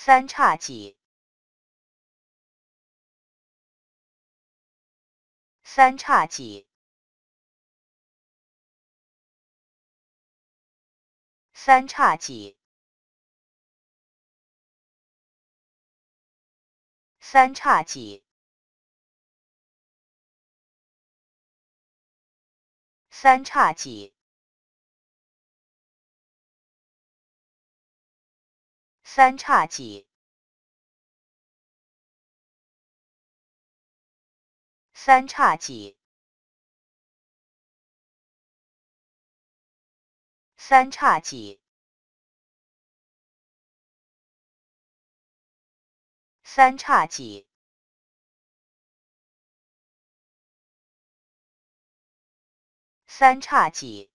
三叉戟，三叉戟，三叉戟，三叉戟，三叉戟。三叉戟，三叉戟，三叉戟，三叉戟，三叉戟。